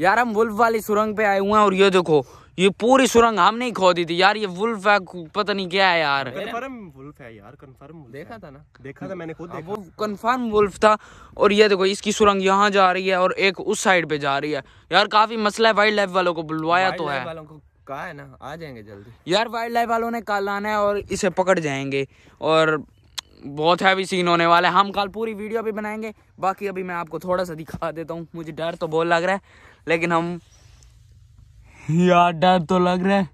यार हम वुल्फ वाली सुरंग पे आए हुए हैं और ये देखो ये पूरी सुरंग हमने ही खो दी थी यार ये वुल्फ है पता नहीं क्या है यार कंफर्म वुल्फ है यार कंफर्म देखा था ना देखा था मैंने खुद देखा वो कंफर्म वुल्फ था और ये देखो इसकी सुरंग यहाँ जा रही है और एक उस साइड पे जा रही है यार काफी मसला है वाइल्ड लाइफ वालों को बुलवाया तो है कहा है ना आ जाएंगे जल्दी यार वाइल्ड लाइफ वालों ने कल आना है और इसे पकड़ जाएंगे और बहुत हैवी सीन होने वाला है हम कल पूरी वीडियो भी बनाएंगे बाकी अभी मैं आपको थोड़ा सा दिखा देता हूँ मुझे डर तो बहुत लग रहा है लेकिन हम यार डर तो लग रहा है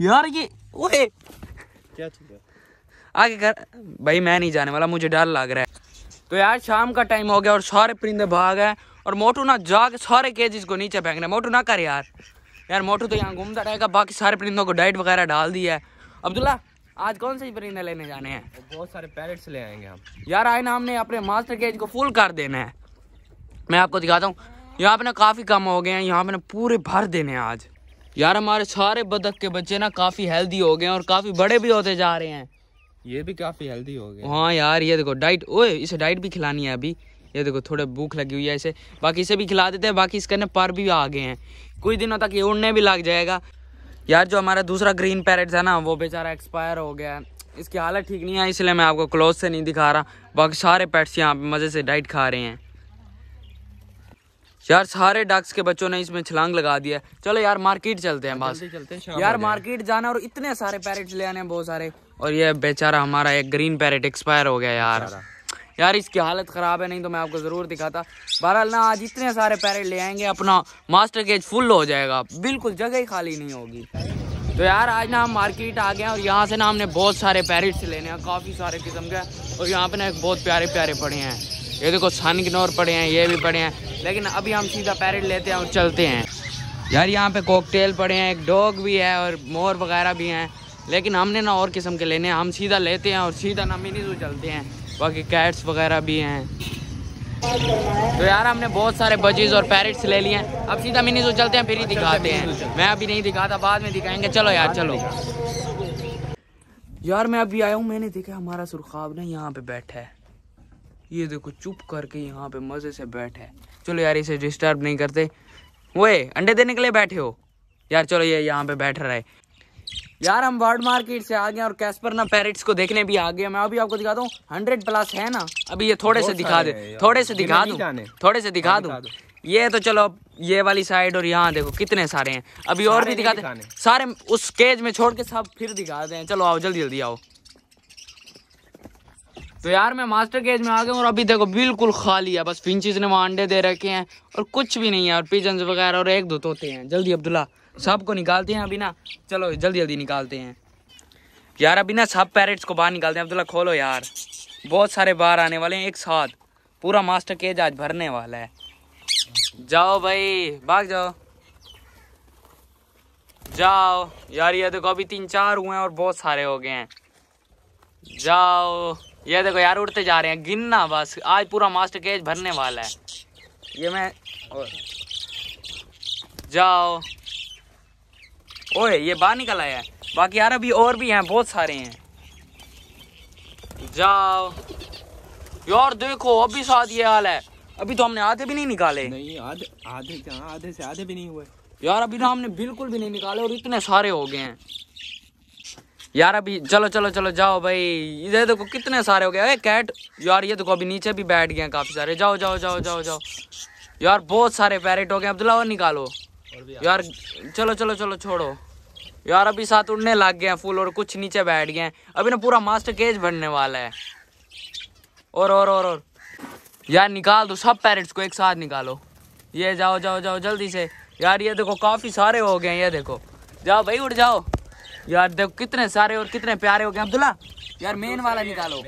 यार ये ओए क्या चीज़ आगे कर भाई मैं नहीं जाने वाला मुझे डर लग रहा है तो यार शाम का टाइम हो गया और सारे परिंदे भाग गए और मोटू ना के सारे केजिस को नीचे फेंक रहे मोटू ना कर यार यार मोटू तो यहाँ घूमता रहेगा बाकी सारे परिंदों को डाइट वगैरह डाल दिया है अब्दुल्ला आज कौन से परिंदे लेने जाने हैं बहुत सारे पैरेट्स ले आएंगे हम यार आए ना हमने अपने मास्टर केज को फुल कर देना है मैं आपको दिखाता हूँ यहाँ पे ना काफ़ी कम हो गए हैं यहाँ पे ना पूरे भर देने हैं आज यार हमारे सारे बदक के बच्चे ना काफ़ी हेल्दी हो गए हैं और काफ़ी बड़े भी होते जा रहे हैं ये भी काफ़ी हेल्दी हो गए हाँ यार ये देखो डाइट ओए इसे डाइट भी खिलानी है अभी ये देखो थोड़े भूख लगी हुई है इसे बाकी इसे भी खिला देते हैं बाकी इसके ना पर भी आ गए हैं कुछ दिनों तक ये उड़ने भी लग जाएगा यार जो हमारा दूसरा ग्रीन पैरेट था ना वो बेचारा एक्सपायर हो गया है इसकी हालत ठीक नहीं है इसलिए मैं आपको क्लोज से नहीं दिखा रहा बाकी सारे पैट्स यहाँ पे मज़े से डाइट खा रहे हैं यार सारे डक्स के बच्चों ने इसमें छलांग लगा दिया चलो यार मार्केट चलते हैं बस यार मार्केट जाना और इतने सारे पैरेट ले आने बहुत सारे और ये बेचारा हमारा एक ग्रीन पैरेट एक्सपायर हो गया यार यार इसकी हालत ख़राब है नहीं तो मैं आपको ज़रूर दिखाता बहरहाल ना आज इतने सारे पैरेट ले आएंगे अपना मास्टर केज फुल हो जाएगा बिल्कुल जगह ही खाली नहीं होगी तो यार आज ना हम मार्केट आ गए हैं और यहाँ से ना हमने बहुत सारे पैरेट्स लेने हैं काफ़ी सारे किस्म के और यहाँ पे ना बहुत प्यारे प्यारे पड़े हैं ये देखो सन किनोर पड़े हैं ये भी पड़े हैं लेकिन अभी हम सीधा पैरेट लेते हैं और चलते हैं यार यहाँ पे कॉकटेल पड़े हैं एक डॉग भी है और मोर वगैरह भी हैं लेकिन हमने ना और किस्म के लेने हैं हम सीधा लेते हैं और सीधा ना मिनी जू चलते हैं बाकी कैट्स वगैरह भी हैं तो यार हमने बहुत सारे बजीज और पैरेट्स ले लिए हैं अब सीधा मिनी जो चलते हैं फिर ही दिखाते हैं मैं अभी नहीं दिखाता बाद में दिखाएंगे चलो यार चलो यार मैं अभी आया हूँ मैंने देखा हमारा सुरखाब ना यहाँ पे बैठा है ये देखो चुप करके यहाँ पे मज़े से बैठे चलो यार इसे डिस्टर्ब नहीं करते वो अंडे देने के लिए बैठे हो यार चलो ये यहाँ पे बैठ रहा है यार हम वर्ड मार्केट से आ गए और कैस्पर ना पैरेट्स को देखने भी आ गए मैं अभी आपको दिखा दू हंड्रेड प्लस है ना अभी ये थोड़े से दिखा दे थोड़े से दिखा दू थोड़े से दिखा दू ये तो चलो अब ये वाली साइड और यहाँ देखो कितने सारे हैं अभी और भी दिखाते सारे उस केज में छोड़ के सब फिर दिखा दे चलो आओ जल्दी जल्दी आओ तो यार मैं मास्टर केज में आ गया और अभी देखो बिल्कुल खाली है बस फिंचिस ने वहाँ अंडे दे रखे हैं और कुछ भी नहीं है और पिजन्स वगैरह और एक दो तोते हैं जल्दी अब्दुल्ला सबको निकालते हैं अभी ना चलो जल्दी जल्दी निकालते हैं यार अभी ना सब पैरेट्स को बाहर निकालते हैं अब्दुल्ला खोलो यार बहुत सारे बाहर आने वाले हैं एक साथ पूरा मास्टर केज आज भरने वाला है जाओ भाई भाग जाओ जाओ यार ये देखो अभी तीन चार हुए हैं और बहुत सारे हो गए हैं जाओ ये देखो यार उड़ते जा रहे हैं गिनना बस आज पूरा मास्टर केज भरने वाला है ये मैं और जाओ ओए ये बाहर निकल आया है बाकी यार अभी और भी हैं बहुत सारे हैं जाओ यार देखो अभी साथ ये हाल है अभी तो हमने आधे भी नहीं निकाले नहीं आधे आधे क्या आधे से आधे भी नहीं हुए यार अभी तो हमने बिल्कुल भी नहीं निकाले और इतने सारे हो गए हैं यार अभी चलो चलो चलो जाओ भाई इधर देखो कितने सारे हो गए अरे कैट यार ये देखो अभी नीचे भी बैठ गए काफ़ी सारे जाओ जाओ जाओ जाओ जाओ यार बहुत सारे पैरेट हो गए अब्दुल्ला और निकालो यार चलो चलो चलो छोड़ो यार अभी साथ उड़ने लग गए हैं फूल और कुछ नीचे बैठ गए हैं अभी ना पूरा मास्टर केज बनने वाला है और और और और यार निकाल दो सब पैरेट्स को एक साथ निकालो ये जाओ जाओ जाओ जल्दी से यार ये देखो काफ़ी सारे हो गए हैं ये देखो जाओ भाई उड़ जाओ यार देखो कितने सारे और कितने प्यारे हो गए अब्दुल्ला यार मेन वाला निकालो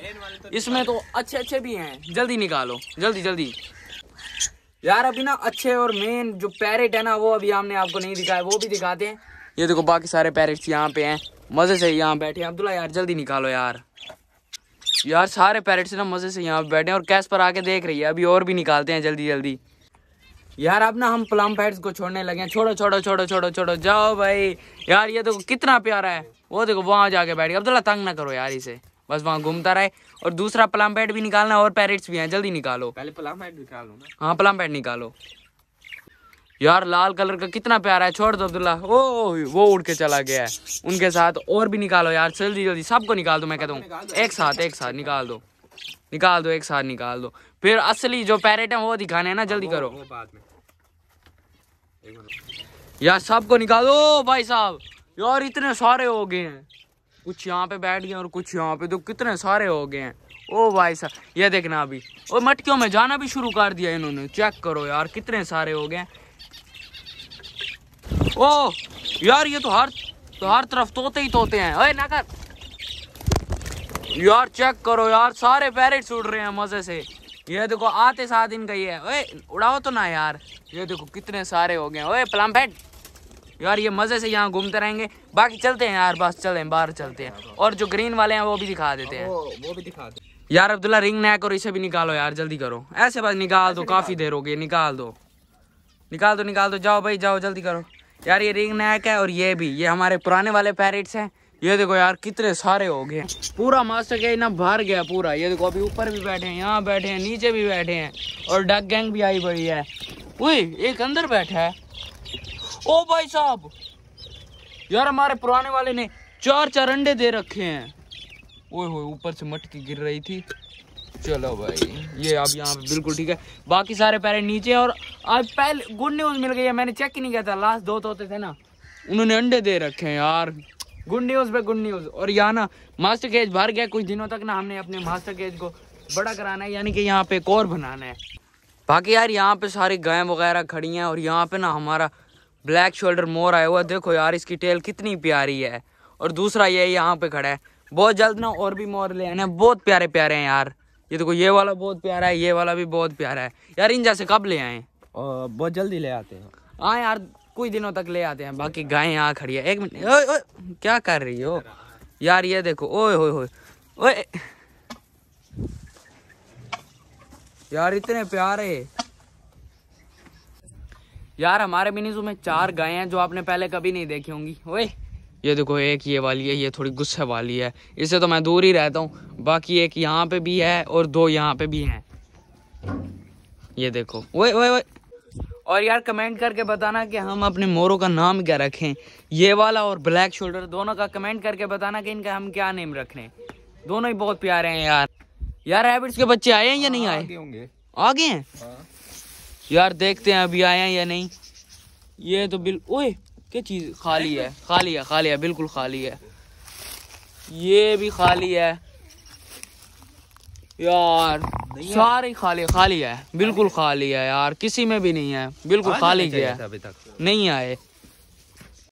तो इसमें तो अच्छे अच्छे भी हैं जल्दी निकालो जल्दी जल्दी यार अभी ना अच्छे और मेन जो पैरेट है ना वो अभी हमने आपको नहीं दिखाया वो भी दिखाते हैं ये देखो बाकी सारे पैरेट्स यहाँ पे हैं मज़े से यहाँ बैठे हैं अब्दुल्ला यार जल्दी निकालो यार यार सारे पैरेट्स ना मज़े से यहाँ बैठे हैं और कैस पर आके देख रही है अभी और भी निकालते हैं जल्दी जल्दी यार अब ना हम प्लम पैड्स को छोड़ने लगे हैं छोड़ो छोड़ो छोड़ो छोड़ो छोड़ो जाओ भाई यार ये देखो कितना प्यारा है वो देखो वहाँ जाके बैठ गया अब्दुल्ला तंग ना करो यार इसे बस वहाँ घूमता रहे और दूसरा प्लम पैड भी निकालना और पैरेट्स भी हैं जल्दी निकालो पहले प्लम पैड निकालो ना हाँ प्लम पैड निकालो यार लाल कलर का कितना प्यारा है छोड़ दो अब्दुल्ला ओ वो उड़ के चला गया है उनके साथ और भी निकालो यार जल्दी जल्दी सबको निकाल दो मैं कहता हूँ एक साथ एक साथ निकाल दो निकाल दो एक साथ निकाल दो फिर असली जो पैरेट है वो दिखाने ना जल्दी हाँ, करो यार सबको निकालो भाई साहब यार इतने सारे हो गए हैं कुछ यहाँ पे बैठ गए और कुछ यहाँ पे तो कितने सारे हो गए हैं ओ भाई साहब ये देखना अभी और मटकियों में जाना भी शुरू कर दिया इन्होंने चेक करो यार कितने सारे हो गए ओ यार ये तो हर तो हर तरफ तोते ही तोते हैं ओए ना कर यार चेक करो यार सारे पैरेट उड़ रहे हैं मज़े से ये देखो आते साथ इनका ये है ओए उड़ाओ तो ना यार ये देखो कितने सारे हो गए ओए प्लम्फेट यार ये मज़े से यहाँ घूमते रहेंगे बाकी चलते हैं यार बस चले बाहर चलते हैं और जो ग्रीन वाले हैं वो भी दिखा देते हैं वो, भी दिखा दे यार अब्दुल्ला रिंग नैक और इसे भी निकालो यार जल्दी करो ऐसे बस निकाल दो काफ़ी देर हो गई निकाल दो निकाल दो निकाल दो जाओ भाई जाओ जल्दी करो यार ये रिंग नैक है और ये भी ये हमारे पुराने वाले पैरेट्स हैं ये देखो यार कितने सारे हो गए पूरा मास्टर है ना भर गया पूरा ये देखो अभी ऊपर भी बैठे हैं यहाँ बैठे हैं नीचे भी बैठे हैं और डक गैंग भी आई बड़ी है वही एक अंदर बैठा है ओ भाई साहब यार हमारे पुराने वाले ने चार चार अंडे दे रखे हैं ओए हो ऊपर से मटकी गिर रही थी चलो भाई ये अब यहाँ पे बिल्कुल ठीक है बाकी सारे पैरे नीचे और आज पहले गुड न्यूज़ मिल गई है मैंने चेक ही नहीं किया था लास्ट दो तोते थे ना उन्होंने अंडे दे रखे हैं यार गुड न्यूज़ पे गुड न्यूज़ और यहाँ ना मास्टर केज भर गया कुछ दिनों तक ना हमने अपने मास्टर केज को बड़ा कराना है यानी कि यहाँ पे एक और बनाना है बाकी यार यहाँ पे सारी गाय वगैरह खड़ी हैं और यहाँ पे ना हमारा ब्लैक शोल्डर मोर आया हुआ है देखो यार इसकी टेल कितनी प्यारी है और दूसरा ये यहाँ पे खड़ा है बहुत जल्द ना और भी मोर ले आना बहुत प्यारे प्यारे हैं यार ये देखो ये वाला बहुत प्यारा है ये वाला भी बहुत प्यारा है यार इन जैसे कब ले आए बहुत जल्दी ले आते हैं हाँ यार कुछ दिनों तक ले आते हैं बाकी गाय यहाँ खड़ी है एक मिनट क्या कर रही हो यार ये देखो ओए होए ओए यार इतने प्यारे यार हमारे मिनीजू में चार गाय हैं जो आपने पहले कभी नहीं देखी होंगी ओए ये देखो एक ये वाली है ये थोड़ी गुस्से वाली है इससे तो मैं दूर ही रहता हूँ बाकी एक यहाँ पे भी है और दो यहाँ पे भी हैं ये देखो ओए ओए ओए और यार कमेंट करके बताना कि हम अपने मोरों का नाम क्या रखें ये वाला और ब्लैक शोल्डर दोनों का कमेंट करके बताना कि इनका हम क्या नेम रखें दोनों ही बहुत प्यारे हैं यार यार रैबिट्स के बच्चे आए हैं या नहीं आए होंगे आ गए हैं हाँ। यार देखते हैं अभी आए हैं या नहीं ये तो बिल ओए क्या चीज़ खाली है खाली है खाली है बिल्कुल खाली है ये भी खाली है यार सारे खाली खाली है बिल्कुल खाली है यार किसी में भी नहीं है बिल्कुल खाली गया है नहीं आए